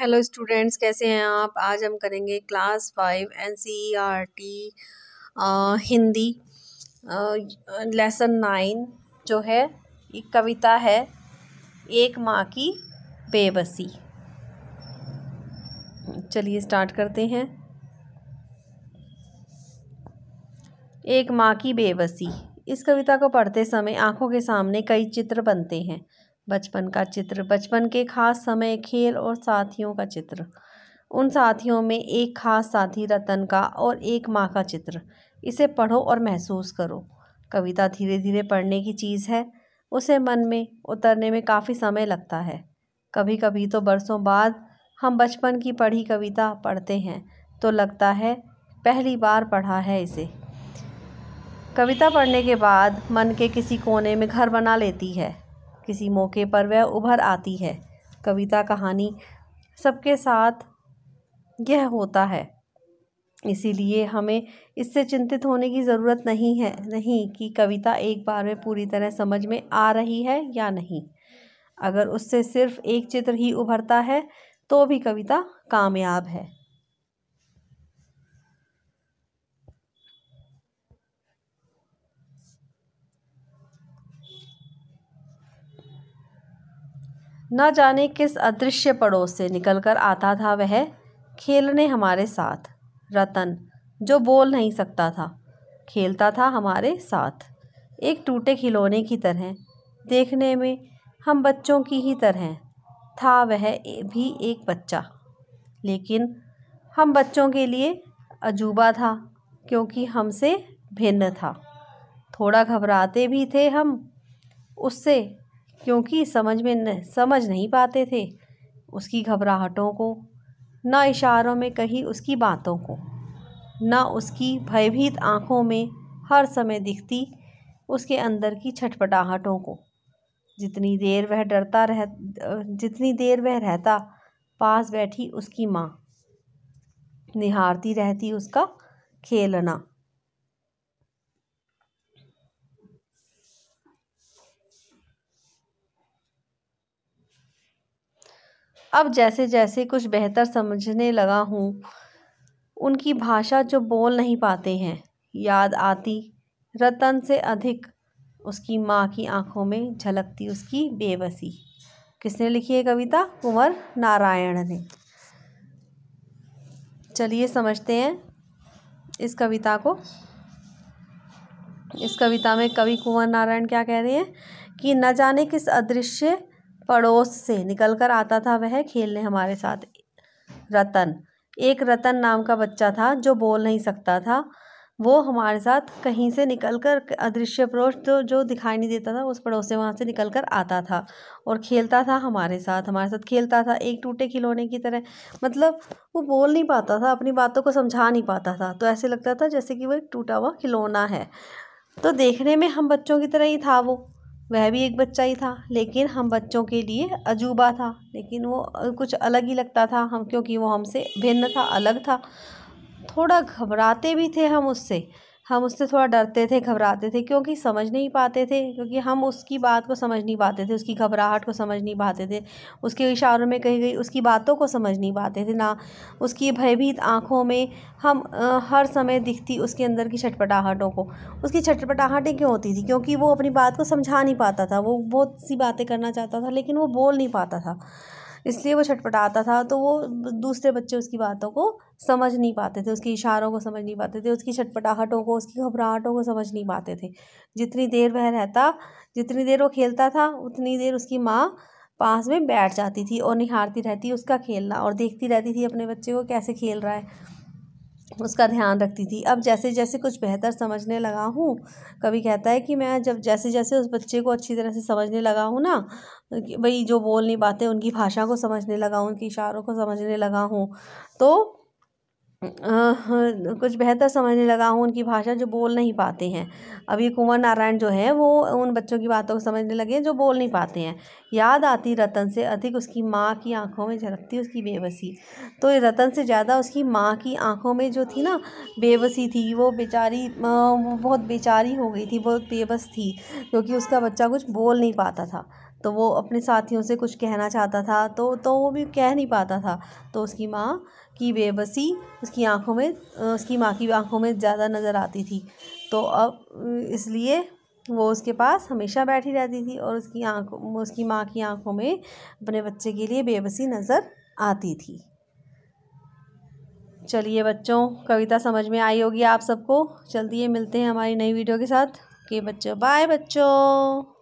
hello students कैसे हैं आप आज हम करेंगे class five N C R T Hindi lesson nine जो है एक कविता है एक माँ की बेबसी चलिए स्टार्ट करते हैं एक माँ की बेबसी इस कविता को पढ़ते समय आंखों के सामने कई चित्र बनते हैं बचपन का चित्र बचपन के खास समय खेल और साथियों का चित्र उन साथियों में एक खास साथी रतन का और एक माँ का चित्र इसे पढ़ो और महसूस करो कविता धीरे धीरे पढ़ने की चीज़ है उसे मन में उतरने में काफ़ी समय लगता है कभी कभी तो बरसों बाद हम बचपन की पढ़ी कविता पढ़ते हैं तो लगता है पहली बार पढ़ा है इसे कविता पढ़ने के बाद मन के किसी कोने में घर बना लेती है किसी मौके पर वह उभर आती है कविता कहानी सबके साथ यह होता है इसीलिए हमें इससे चिंतित होने की ज़रूरत नहीं है नहीं कि कविता एक बार में पूरी तरह समझ में आ रही है या नहीं अगर उससे सिर्फ एक चित्र ही उभरता है तो भी कविता कामयाब है न जाने किस अदृश्य पड़ोस से निकलकर आता था वह खेलने हमारे साथ रतन जो बोल नहीं सकता था खेलता था हमारे साथ एक टूटे खिलौने की तरह देखने में हम बच्चों की ही तरह था वह भी एक बच्चा लेकिन हम बच्चों के लिए अजूबा था क्योंकि हमसे भिन्न था थोड़ा घबराते भी थे हम उससे क्योंकि समझ में न, समझ नहीं पाते थे उसकी घबराहटों को न इशारों में कही उसकी बातों को न उसकी भयभीत आँखों में हर समय दिखती उसके अंदर की छटपटाहटों को जितनी देर वह डरता रह जितनी देर वह रहता पास बैठी उसकी माँ निहारती रहती उसका खेलना अब जैसे जैसे कुछ बेहतर समझने लगा हूँ उनकी भाषा जो बोल नहीं पाते हैं याद आती रतन से अधिक उसकी माँ की आंखों में झलकती उसकी बेबसी किसने लिखी है कविता कुंवर नारायण ने चलिए समझते हैं इस कविता को इस कविता में कवि कुंवर नारायण क्या कह रहे हैं कि न जाने किस अदृश्य पड़ोस से निकलकर आता था वह खेलने हमारे साथ रतन एक रतन नाम का बच्चा था जो बोल नहीं सकता था वो हमारे साथ कहीं से निकलकर अदृश्य पड़ोस जो जो दिखाई नहीं देता था उस पड़ोस से वहाँ से निकल कर आता था और खेलता था हमारे साथ हमारे साथ खेलता था एक टूटे खिलौने की तरह मतलब वो बोल नहीं पाता था अपनी बातों को समझा नहीं पाता था तो ऐसे लगता था जैसे कि वो एक टूटा हुआ खिलौना है तो देखने में हम बच्चों की तरह ही था वो वह भी एक बच्चा ही था लेकिन हम बच्चों के लिए अजूबा था लेकिन वो कुछ अलग ही लगता था हम क्योंकि वो हमसे भिन्न था अलग था थोड़ा घबराते भी थे हम उससे हम उससे थोड़ा डरते थे घबराते थे क्योंकि समझ नहीं पाते थे क्योंकि हम उसकी बात को समझ नहीं पाते थे उसकी घबराहट को समझ नहीं पाते थे उसके इशारों में कही गई उसकी बातों को समझ नहीं पाते थे ना उसकी भयभीत आँखों में हम आ, हर समय दिखती उसके अंदर की छटपटाहटों को उसकी छटपटाहटें क्यों होती थी क्योंकि वो अपनी बात को समझा नहीं पाता था वो बहुत सी बातें करना चाहता था लेकिन वो बोल नहीं पाता था इसलिए वो छटपटाता था तो वो दूसरे बच्चे उसकी बातों को समझ नहीं पाते थे उसके इशारों को समझ नहीं पाते थे उसकी छटपटाहटों को उसकी घबराहटों को समझ नहीं पाते थे जितनी देर वह रहता जितनी देर वो खेलता था उतनी देर उसकी माँ पास में बैठ जाती थी और निहारती रहती उसका खेलना और देखती रहती थी अपने बच्चे को कैसे खेल रहा है उसका ध्यान रखती थी अब जैसे जैसे कुछ बेहतर समझने लगा हूँ कभी कहता है कि मैं जब जैसे जैसे उस बच्चे को अच्छी तरह से समझने लगा हूँ ना भाई जो बोल नहीं पाते उनकी भाषा को समझने लगा हूँ उनके इशारों को समझने लगा हूँ तो कुछ बेहतर समझने लगा हूँ उनकी भाषा जो बोल नहीं पाते हैं अब ये कुंवर नारायण जो है वो उन बच्चों की बातों को समझने लगे जो बोल नहीं पाते हैं याद आती रतन से अधिक उसकी माँ की आंखों में झलकती उसकी बेबसी तो ये रतन से ज़्यादा उसकी माँ की आंखों में जो थी ना बेबसी थी वो बेचारी वो बहुत बेचारी हो गई थी बहुत बेबस थी क्योंकि उसका बच्चा कुछ बोल नहीं पाता था तो वो अपने साथियों से कुछ कहना चाहता था तो तो वो भी कह नहीं पाता था तो उसकी माँ की बेबसी उसकी आंखों में उसकी माँ की आंखों में ज़्यादा नज़र आती थी तो अब इसलिए वो उसके पास हमेशा बैठी रहती थी और उसकी आँखों उसकी माँ की आंखों में अपने बच्चे के लिए बेबसी नज़र आती थी चलिए बच्चों कविता समझ में आई होगी आप सबको ये मिलते हैं हमारी नई वीडियो के साथ के बच्चों बाय बच्चों